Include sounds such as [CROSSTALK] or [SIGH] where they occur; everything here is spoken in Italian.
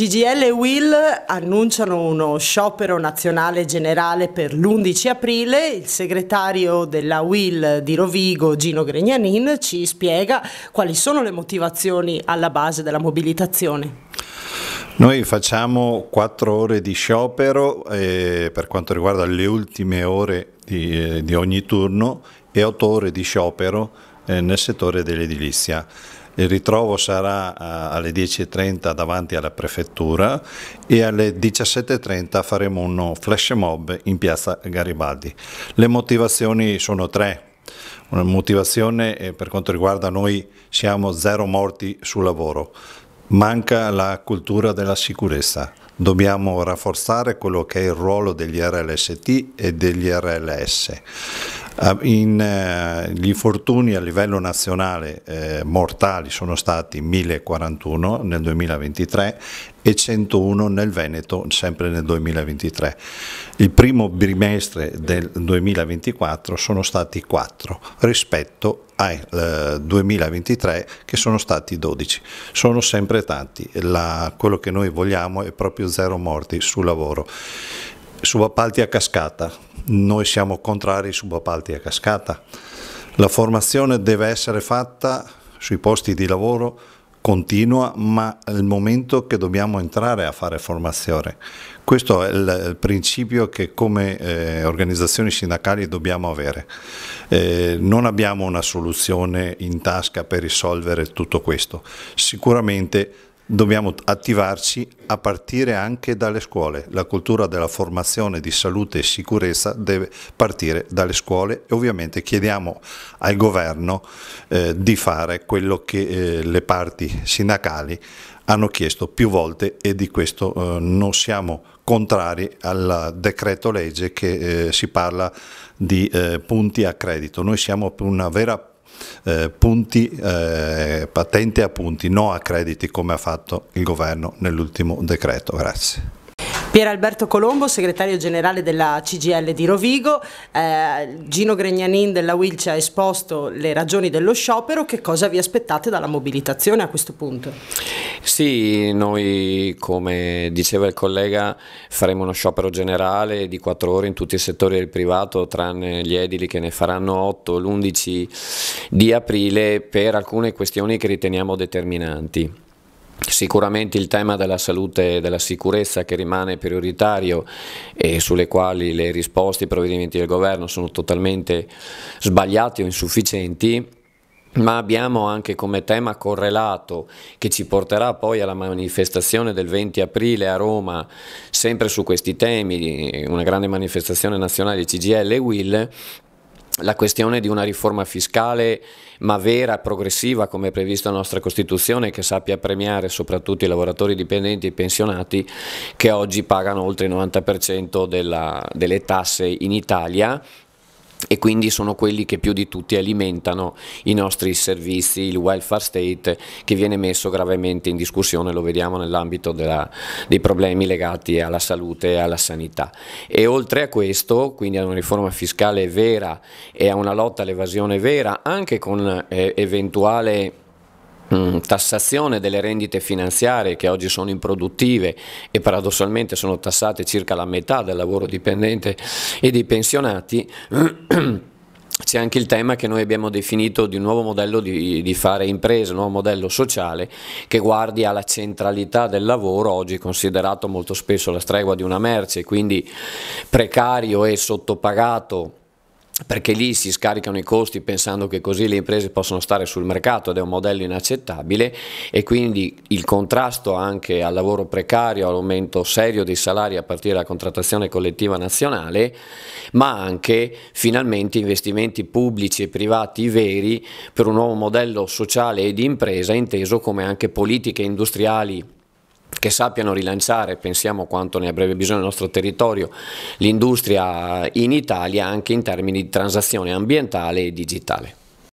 CGL e Will annunciano uno sciopero nazionale generale per l'11 aprile, il segretario della Will di Rovigo Gino Gregnanin ci spiega quali sono le motivazioni alla base della mobilitazione. Noi facciamo quattro ore di sciopero eh, per quanto riguarda le ultime ore di, eh, di ogni turno e otto ore di sciopero eh, nel settore dell'edilizia. Il ritrovo sarà eh, alle 10.30 davanti alla prefettura e alle 17.30 faremo uno flash mob in piazza Garibaldi. Le motivazioni sono tre. Una motivazione eh, per quanto riguarda noi siamo zero morti sul lavoro, Manca la cultura della sicurezza. Dobbiamo rafforzare quello che è il ruolo degli RLST e degli RLS. Eh, in, eh, gli infortuni a livello nazionale eh, mortali sono stati 1041 nel 2023 e 101 nel Veneto sempre nel 2023. Il primo bimestre del 2024 sono stati 4 rispetto al eh, 2023 che sono stati 12. Sono sempre tanti, La, quello che noi vogliamo è proprio zero morti sul lavoro. Subappalti a cascata, noi siamo contrari ai subappalti a cascata. La formazione deve essere fatta sui posti di lavoro continua, ma è il momento che dobbiamo entrare a fare formazione. Questo è il, il principio che come eh, organizzazioni sindacali dobbiamo avere. Eh, non abbiamo una soluzione in tasca per risolvere tutto questo. Sicuramente dobbiamo attivarci a partire anche dalle scuole. La cultura della formazione di salute e sicurezza deve partire dalle scuole e ovviamente chiediamo al governo eh, di fare quello che eh, le parti sindacali hanno chiesto più volte e di questo eh, non siamo contrari al decreto legge che eh, si parla di eh, punti a credito. Noi siamo per una vera eh, punti, eh, patente a punti, no a crediti come ha fatto il governo nell'ultimo decreto. Grazie. Pier Alberto Colombo, segretario generale della CGL di Rovigo, eh, Gino Gregnanin della WIL ci ha esposto le ragioni dello sciopero, che cosa vi aspettate dalla mobilitazione a questo punto? Sì, noi come diceva il collega faremo uno sciopero generale di quattro ore in tutti i settori del privato tranne gli edili che ne faranno 8 l'11 di aprile per alcune questioni che riteniamo determinanti. Sicuramente il tema della salute e della sicurezza che rimane prioritario e sulle quali le risposte, e i provvedimenti del governo sono totalmente sbagliati o insufficienti ma abbiamo anche come tema correlato che ci porterà poi alla manifestazione del 20 aprile a Roma, sempre su questi temi, una grande manifestazione nazionale di CGL e WIL, la questione di una riforma fiscale ma vera, progressiva come è prevista la nostra Costituzione che sappia premiare soprattutto i lavoratori dipendenti e i pensionati che oggi pagano oltre il 90% della, delle tasse in Italia e quindi sono quelli che più di tutti alimentano i nostri servizi, il welfare state che viene messo gravemente in discussione, lo vediamo nell'ambito dei problemi legati alla salute e alla sanità. E oltre a questo, quindi a una riforma fiscale vera e a una lotta all'evasione vera, anche con eh, eventuale Mm, tassazione delle rendite finanziarie che oggi sono improduttive e paradossalmente sono tassate circa la metà del lavoro dipendente e dei pensionati, [CLEARS THROAT] c'è anche il tema che noi abbiamo definito di un nuovo modello di, di, fare impresa, un nuovo modello sociale che guardi alla centralità del lavoro, oggi considerato molto spesso la stregua di una merce, quindi precario e sottopagato perché lì si scaricano i costi pensando che così le imprese possono stare sul mercato ed è un modello inaccettabile e quindi il contrasto anche al lavoro precario, all'aumento serio dei salari a partire dalla contrattazione collettiva nazionale, ma anche finalmente investimenti pubblici e privati veri per un nuovo modello sociale e di impresa inteso come anche politiche industriali che sappiano rilanciare, pensiamo quanto ne avrebbe bisogno il nostro territorio, l'industria in Italia anche in termini di transazione ambientale e digitale.